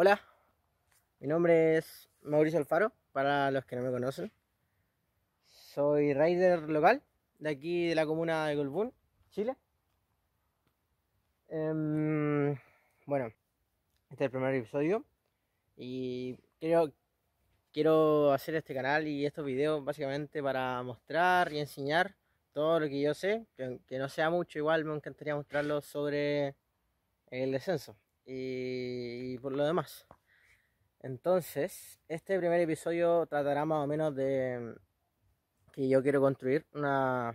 Hola, mi nombre es Mauricio Alfaro, para los que no me conocen. Soy rider local de aquí de la comuna de Golbún, Chile. Em, bueno, este es el primer episodio y creo, quiero hacer este canal y estos videos básicamente para mostrar y enseñar todo lo que yo sé, que no sea mucho, igual me encantaría mostrarlo sobre el descenso y, por lo demás. Entonces, este primer episodio tratará más o menos de que yo quiero construir una,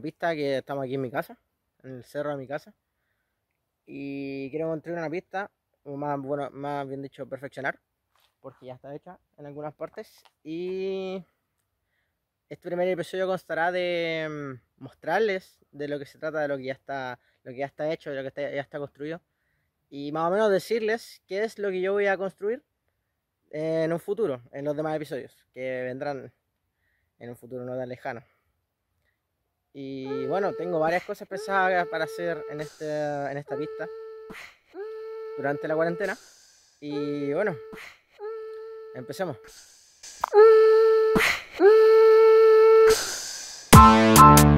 pista que estamos aquí en mi casa, en el cerro de mi casa. Y quiero construir una pista, o más, bueno, más bien dicho, perfeccionar, porque ya está hecha en algunas partes. Y este primer episodio constará de mm, mostrarles de lo que se trata, de lo que ya está, lo que ya está hecho, de lo que ya está construido y más o menos decirles qué es lo que yo voy a construir en un futuro, en los demás episodios que vendrán en un futuro no tan lejano. Y bueno, tengo varias cosas pensadas para hacer en, este, en esta pista durante la cuarentena. Y bueno, empecemos.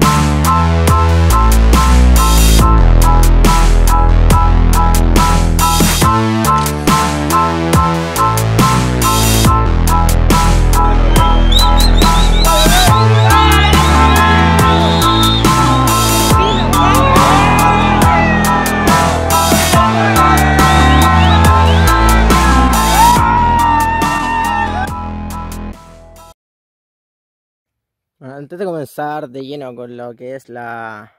de lleno con lo que es la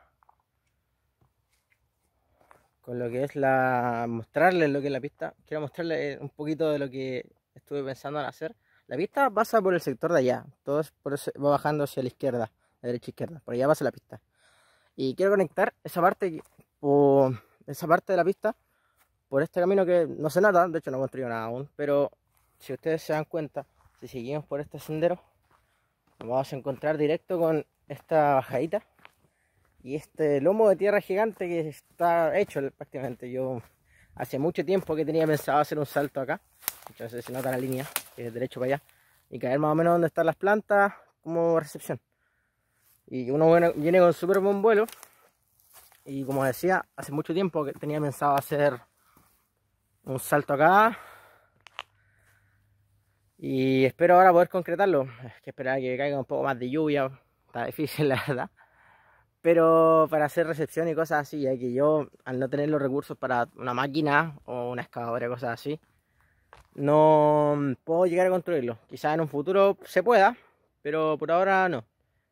con lo que es la mostrarles lo que es la pista quiero mostrarles un poquito de lo que estuve pensando en hacer la pista pasa por el sector de allá todo por ese, va bajando hacia la izquierda la derecha izquierda por allá pasa la pista y quiero conectar esa parte por esa parte de la pista por este camino que no se nada de hecho no he nada aún pero si ustedes se dan cuenta si seguimos por este sendero nos vamos a encontrar directo con esta bajadita y este lomo de tierra gigante que está hecho prácticamente. Yo hace mucho tiempo que tenía pensado hacer un salto acá. Entonces se nota la línea, que es derecho para allá. Y caer más o menos donde están las plantas como recepción. Y uno viene con súper buen vuelo. Y como decía, hace mucho tiempo que tenía pensado hacer un salto acá y espero ahora poder concretarlo. Es que esperar a que caiga un poco más de lluvia. Está difícil, la verdad. Pero para hacer recepción y cosas así, hay que yo, al no tener los recursos para una máquina o una excavadora, cosas así, no puedo llegar a construirlo. Quizás en un futuro se pueda, pero por ahora no.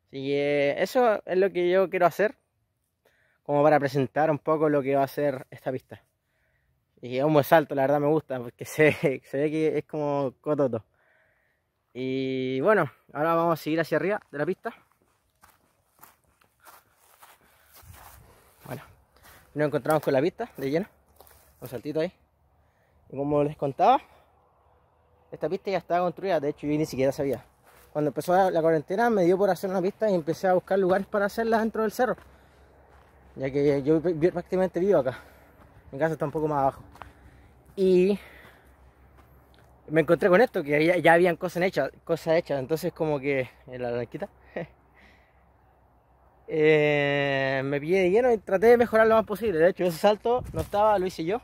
Así eso es lo que yo quiero hacer, como para presentar un poco lo que va a ser esta pista. Y es un buen salto, la verdad me gusta, porque se, se ve que es como cototo. Y bueno, ahora vamos a seguir hacia arriba de la pista. Bueno, nos encontramos con la pista de lleno. Un saltito ahí. Y como les contaba, esta pista ya estaba construida. De hecho, yo ni siquiera sabía. Cuando empezó la cuarentena me dio por hacer una pista y empecé a buscar lugares para hacerla dentro del cerro. Ya que yo prácticamente vivo acá. Mi casa está un poco más abajo. Y me encontré con esto, que ya, habían cosas hechas, cosas hechas, entonces como que en la eh, me pillé lleno y traté de mejorar lo más posible. De hecho, ese salto no estaba, lo hice yo,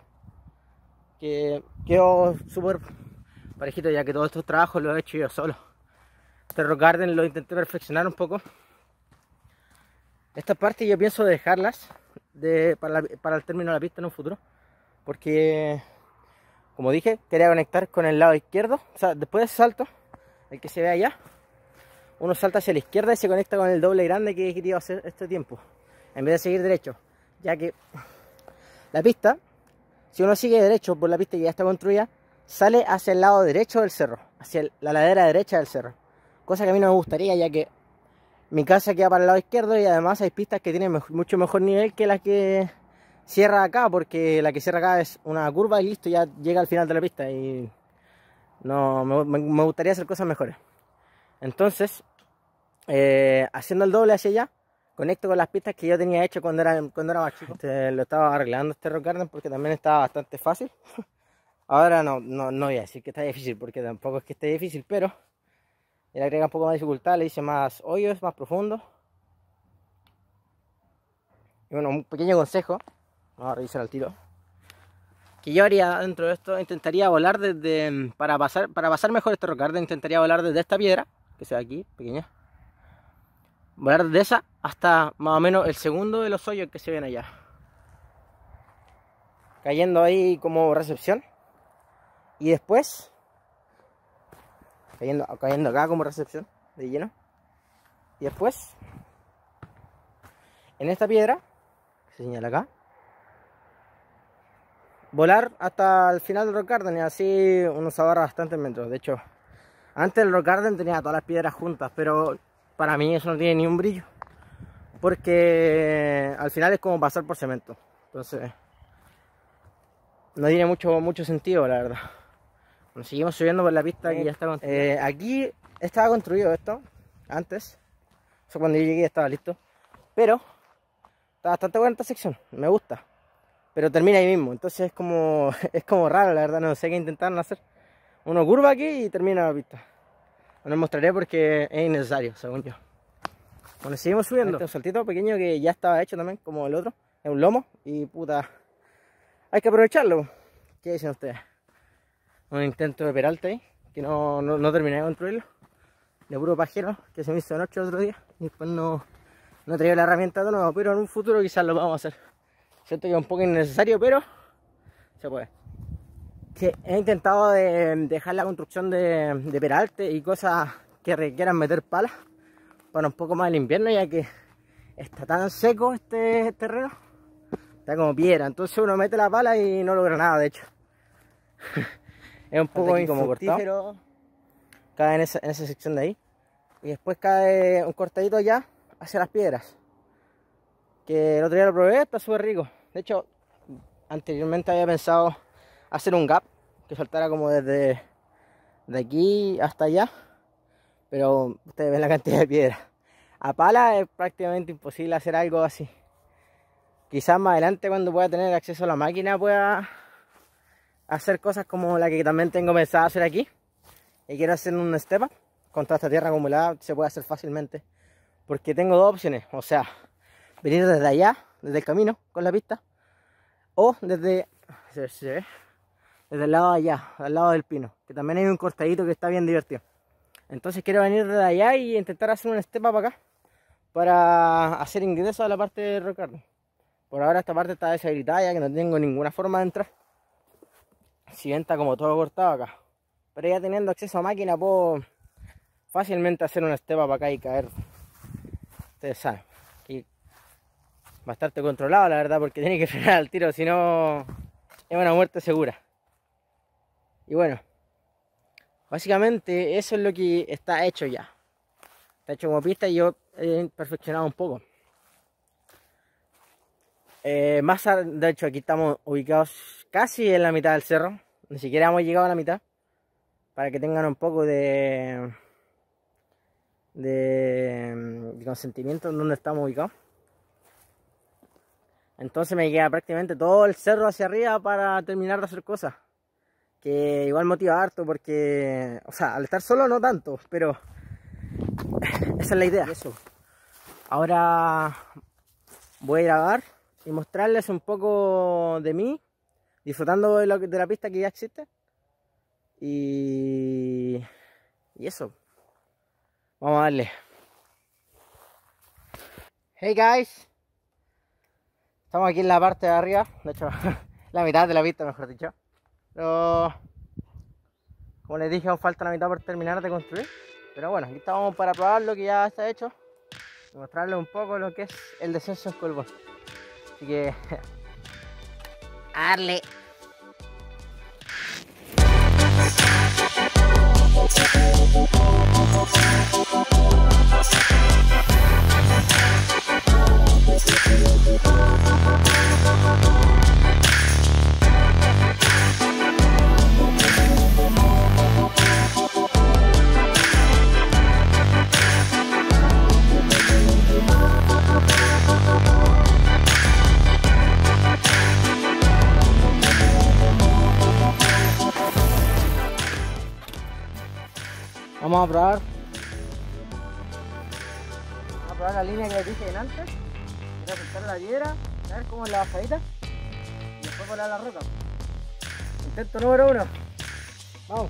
que quedó súper parejito ya que todos estos trabajos los he hecho yo solo. terro Garden lo intenté perfeccionar un poco. Esta parte yo pienso dejarlas para, para el término de la pista en un futuro, porque como dije, quería conectar con el lado izquierdo. O sea, después de ese salto, el que se ve allá, uno salta hacia la izquierda y se conecta con el doble grande que he querido hacer este tiempo. En vez de seguir derecho. Ya que la pista, si uno sigue derecho por la pista que ya está construida, sale hacia el lado derecho del cerro. Hacia la ladera derecha del cerro. Cosa que a mí no me gustaría ya que mi casa queda para el lado izquierdo y además hay pistas que tienen mucho mejor nivel que las que cierra acá porque la que cierra acá es una curva y listo, ya llega al final de la pista y no, me, gustaría hacer cosas mejores. Entonces, eh, haciendo el doble hacia allá, conecto con las pistas que yo tenía hecho cuando era, cuando era más chico. Este, lo estaba arreglando este rock garden porque también estaba bastante fácil. Ahora no, no, no voy a decir que está difícil porque tampoco es que esté difícil, pero le agrega un poco más de dificultad, le hice más hoyos, más profundos. Y bueno, un pequeño consejo Vamos a revisar al tiro. Que yo haría dentro de esto, intentaría volar desde, para pasar, para pasar mejor este rocarde intentaría volar desde esta piedra, que sea aquí, pequeña. Volar desde esa hasta más o menos el segundo de los hoyos que se ven allá. Cayendo ahí como recepción. Y después, cayendo, cayendo acá como recepción, de lleno. Y después, en esta piedra, que se señala acá, volar hasta el final del rock garden y así uno se bastante bastantes metros. De hecho, antes el rock garden tenía todas las piedras juntas, pero para mí eso no tiene ni un brillo. Porque al final es como pasar por cemento. Entonces, no tiene mucho, mucho sentido, la verdad. Bueno, seguimos subiendo por la pista que ya está eh, aquí estaba construido esto, antes. Eso cuando yo llegué estaba listo. Pero, está bastante buena esta sección, me gusta pero termina ahí mismo. Entonces es como, es como raro, la verdad, no sé qué intentaron hacer. Uno curva aquí y termina la pista. No les mostraré porque es innecesario, según yo. Bueno, seguimos subiendo. Este un saltito pequeño que ya estaba hecho también, como el otro. Es un lomo y puta, hay que aprovecharlo. ¿Qué dicen ustedes? Un intento de peralte ahí, que no, no, terminé de construirlo. De puro pajero, que se me hizo noche el otro día. Y después no, no traía la herramienta de nuevo, pero en un futuro quizás lo vamos a hacer. Siento que es un poco innecesario, pero se puede. he intentado dejar la construcción de, peralte y cosas que requieran meter palas para un poco más el invierno, ya que está tan seco este terreno, está como piedra, entonces uno mete la pala y no logra nada, de hecho. es un poco como cortado. Cae en esa, sección de ahí. Y después cae un cortadito ya hacia las piedras. Que el otro día lo probé, está súper rico. De hecho, anteriormente había pensado hacer un gap que saltara como desde de aquí hasta allá. Pero ustedes ven la cantidad de piedra. A pala es prácticamente imposible hacer algo así. Quizás más adelante cuando pueda tener acceso a la máquina pueda hacer cosas como la que también tengo pensado hacer aquí. Y quiero hacer un step up. Con esta tierra acumulada se puede hacer fácilmente. Porque tengo dos opciones. O sea, venir desde allá desde el camino con la pista o desde, desde el lado de allá, al lado del pino, que también hay un cortadito que está bien divertido. Entonces quiero venir de allá y intentar hacer una estepa para acá para hacer ingreso a la parte de Rocardo. Por ahora esta parte está deshabilitada ya que no tengo ninguna forma de entrar. Si entra está como todo cortado acá. Pero ya teniendo acceso a máquina puedo fácilmente hacer una estepa para acá y caer. Ustedes saben bastante controlado, la verdad, porque tiene que frenar el tiro, si no es una muerte segura. Y bueno, básicamente eso es lo que está hecho ya. Está hecho como pista y yo he perfeccionado un poco. Eh, más de hecho, aquí estamos ubicados casi en la mitad del cerro. Ni siquiera hemos llegado a la mitad. Para que tengan un poco de, de, mm, de consentimiento en donde estamos ubicados. Entonces me queda prácticamente todo el cerro hacia arriba para terminar de hacer cosas. Que igual motiva harto porque, o sea, al estar solo no tanto, pero esa es la idea. Eso. Ahora voy a grabar y mostrarles un poco de mí, disfrutando de, de la pista que ya existe. Y, y eso. Vamos a darle. Hey guys, Estamos aquí en la parte de arriba, de hecho, la mitad de la vista, mejor dicho. Pero, como les dije, aún falta la mitad por terminar de construir. Pero bueno, aquí estamos para probar lo que ya está hecho y mostrarles un poco lo que es el descenso en colbón. Así que, ¡Arle! Vamos a probar. Vamos a probar la línea que les dije antes. Voy a sentar la piedra, a ver cómo es la bajadita. Y después volar la roca. Intento número uno. Vamos.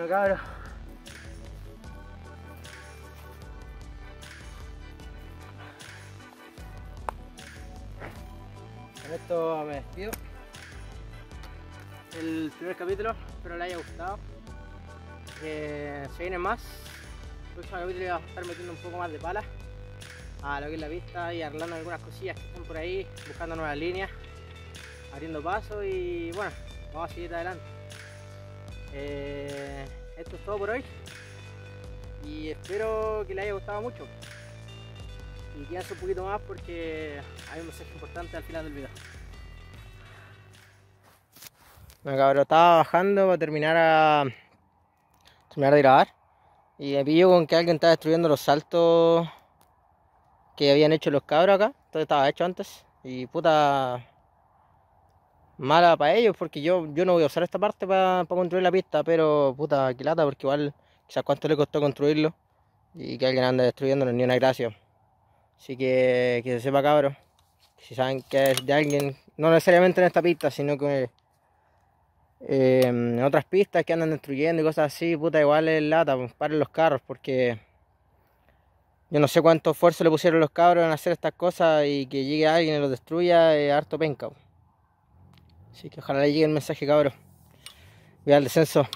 Con esto me despido. El primer capítulo, espero le haya gustado. Que eh, se viene más. El próximo capítulo a estar metiendo un poco más de pala a lo que es la vista y arreglando algunas cosillas que están por ahí, buscando nuevas líneas, abriendo paso y bueno, vamos a seguir adelante. Eh, esto es todo por hoy y espero que les haya gustado mucho y quédense un poquito más porque hay un mensaje importante al final del video me cabrón, estaba bajando para terminar a terminar de grabar y me pillo con que alguien estaba destruyendo los saltos que habían hecho los cabros acá, todo estaba hecho antes y puta mala para ellos, porque yo, yo no voy a usar esta parte para construir la pista, pero puta, que lata, porque igual quizás cuánto le costó construirlo y que alguien anda destruyéndolo, ni una gracia. Así que que se sepa, cabros, si saben que es de alguien, no necesariamente en esta pista, sino que em, en otras pistas que andan destruyendo y cosas así, puta, igual es lata, pues, paren los carros, porque yo no sé cuánto esfuerzo le pusieron los cabros en hacer estas cosas y que llegue alguien y los destruya, es harto penca. Pues. Así que ojalá le llegue el mensaje, cabrón. Voy al descenso.